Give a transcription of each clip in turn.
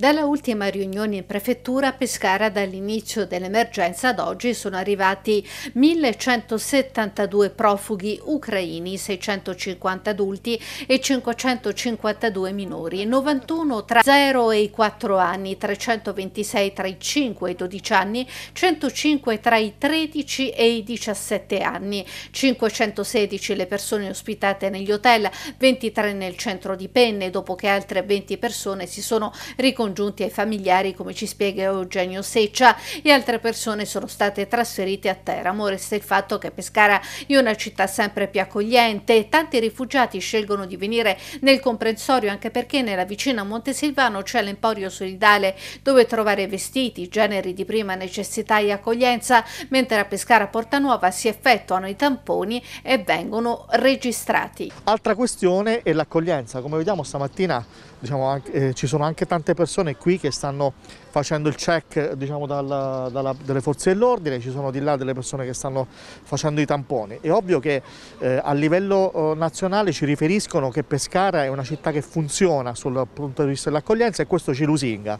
Dalla ultima riunione in prefettura a Pescara dall'inizio dell'emergenza ad oggi sono arrivati 1172 profughi ucraini, 650 adulti e 552 minori, 91 tra 0 e i 4 anni, 326 tra i 5 e i 12 anni, 105 tra i 13 e i 17 anni, 516 le persone ospitate negli hotel, 23 nel centro di Penne dopo che altre 20 persone si sono riconciliate congiunti ai familiari, come ci spiega Eugenio Seccia, e altre persone sono state trasferite a Teramo. Resta il fatto che Pescara è una città sempre più accogliente e tanti rifugiati scelgono di venire nel comprensorio anche perché nella vicina Montesilvano c'è l'emporio solidale dove trovare vestiti, generi di prima necessità e accoglienza, mentre a Pescara Porta Nuova si effettuano i tamponi e vengono registrati. Altra questione è l'accoglienza, come vediamo stamattina diciamo, eh, ci sono anche tante persone persone qui che stanno facendo il check diciamo, dalla, dalla, delle forze dell'ordine, ci sono di là delle persone che stanno facendo i tamponi. È ovvio che eh, a livello eh, nazionale ci riferiscono che Pescara è una città che funziona sul punto di vista dell'accoglienza e questo ci lusinga.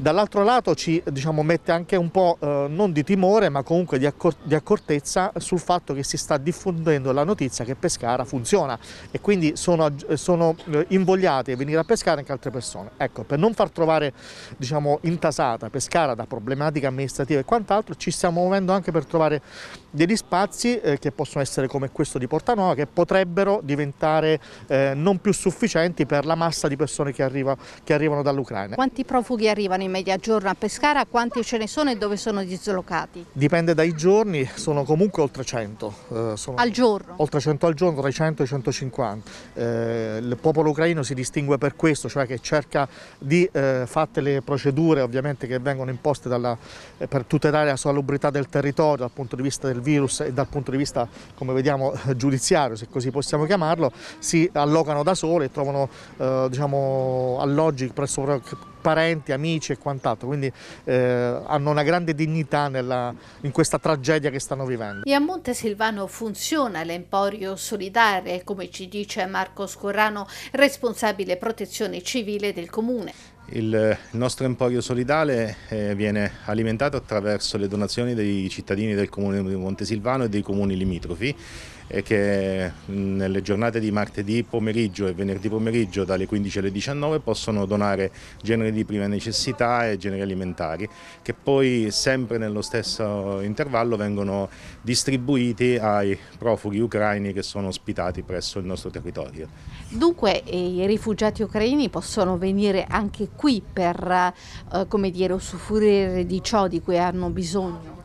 Dall'altro lato ci diciamo, mette anche un po' eh, non di timore ma comunque di, accor di, accortezza sul fatto che si sta diffondendo la notizia che Pescara funziona e quindi sono, sono eh, invogliate a venire a pescare anche altre persone. Ecco, per non far trovare diciamo, intasata Pescara da problematiche amministrative e quant'altro ci stiamo muovendo anche per trovare degli spazi eh, che possono essere come questo di Portanova che potrebbero diventare eh, non più sufficienti per la massa di persone che, arriva, che arrivano dall'Ucraina. Quanti profughi arrivano in in media giorno a Pescara, quanti ce ne sono e dove sono dislocati? Dipende dai giorni, sono comunque oltre 100. Eh, al giorno? Oltre 100 al giorno, tra i 100 e i 150. Eh, il popolo ucraino si distingue per questo, cioè che cerca di, eh, fatte le procedure ovviamente che vengono imposte dalla, eh, per tutelare la salubrità del territorio dal punto di vista del virus e dal punto di vista, come vediamo, eh, giudiziario, se così possiamo chiamarlo, si allocano da sole e trovano eh, diciamo, alloggi presso parenti, amici e quant'altro, quindi eh, hanno una grande dignità nella, in questa tragedia che stanno vivendo. E a Montesilvano funziona l'emporio solidare, come ci dice Marco Scorrano, responsabile protezione civile del comune. Il nostro emporio solidale eh, viene alimentato attraverso le donazioni dei cittadini del comune di Montesilvano e dei comuni limitrofi e che nelle giornate di martedì pomeriggio e venerdì pomeriggio dalle 15 alle 19 possono donare generi di prima necessità e generi alimentari che poi sempre nello stesso intervallo vengono distribuiti ai profughi ucraini che sono ospitati presso il nostro territorio. Dunque eh, i rifugiati ucraini possono venire anche qui per eh, dire, usufruire di ciò di cui hanno bisogno?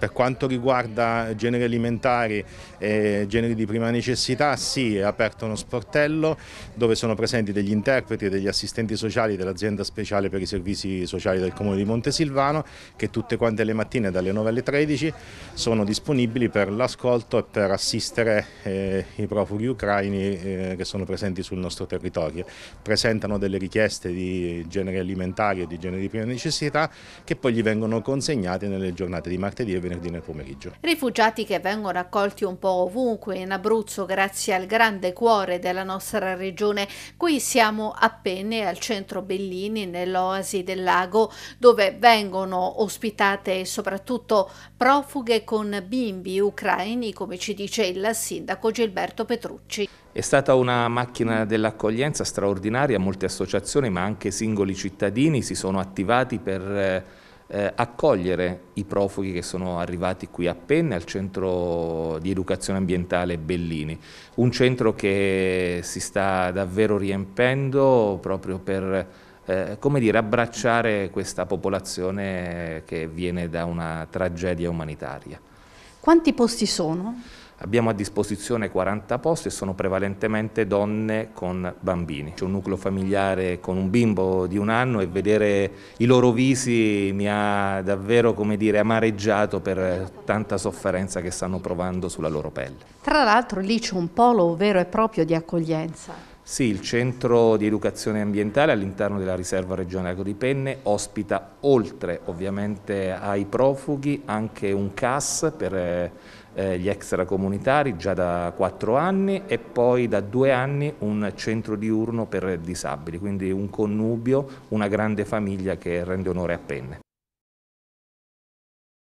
Per quanto riguarda generi alimentari e generi di prima necessità, sì, è aperto uno sportello dove sono presenti degli interpreti e degli assistenti sociali dell'azienda speciale per i servizi sociali del comune di Montesilvano che tutte quante le mattine dalle 9 alle 13 sono disponibili per l'ascolto e per assistere eh, i profughi ucraini eh, che sono presenti sul nostro territorio. Presentano delle richieste di generi alimentari e di generi di prima necessità che poi gli vengono consegnate nelle giornate di martedì e venerdì venerdì nel pomeriggio. Rifugiati che vengono accolti un po' ovunque in Abruzzo grazie al grande cuore della nostra regione. Qui siamo appena al centro Bellini, nell'oasi del lago, dove vengono ospitate soprattutto profughe con bimbi ucraini, come ci dice il sindaco Gilberto Petrucci. È stata una macchina dell'accoglienza straordinaria, molte associazioni ma anche singoli cittadini si sono attivati per eh, eh, accogliere i profughi che sono arrivati qui a Penne al centro di educazione ambientale Bellini, un centro che si sta davvero riempendo proprio per eh, come dire, abbracciare questa popolazione che viene da una tragedia umanitaria. Quanti posti sono? Abbiamo a disposizione 40 posti e sono prevalentemente donne con bambini. C'è un nucleo familiare con un bimbo di un anno e vedere i loro visi mi ha davvero come dire, amareggiato per tanta sofferenza che stanno provando sulla loro pelle. Tra l'altro lì c'è un polo vero e proprio di accoglienza. Sì, il centro di educazione ambientale all'interno della riserva regionale di Penne ospita oltre ovviamente ai profughi anche un CAS per eh, gli extracomunitari già da quattro anni e poi da due anni un centro diurno per disabili, quindi un connubio, una grande famiglia che rende onore a Penne.